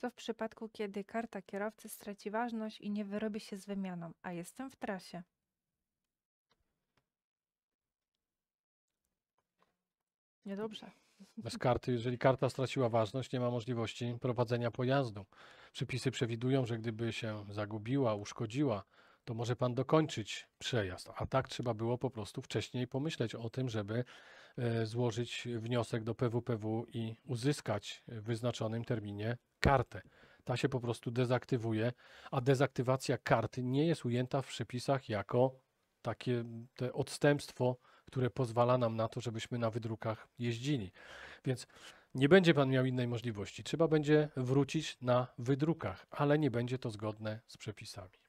Co w przypadku, kiedy karta kierowcy straci ważność i nie wyrobi się z wymianą, a jestem w trasie? Niedobrze. Bez karty, jeżeli karta straciła ważność, nie ma możliwości prowadzenia pojazdu. Przepisy przewidują, że gdyby się zagubiła, uszkodziła, to może pan dokończyć przejazd. A tak trzeba było po prostu wcześniej pomyśleć o tym, żeby E, złożyć wniosek do PWPW i uzyskać w wyznaczonym terminie kartę. Ta się po prostu dezaktywuje, a dezaktywacja karty nie jest ujęta w przepisach jako takie te odstępstwo, które pozwala nam na to, żebyśmy na wydrukach jeździli. Więc nie będzie pan miał innej możliwości. Trzeba będzie wrócić na wydrukach, ale nie będzie to zgodne z przepisami.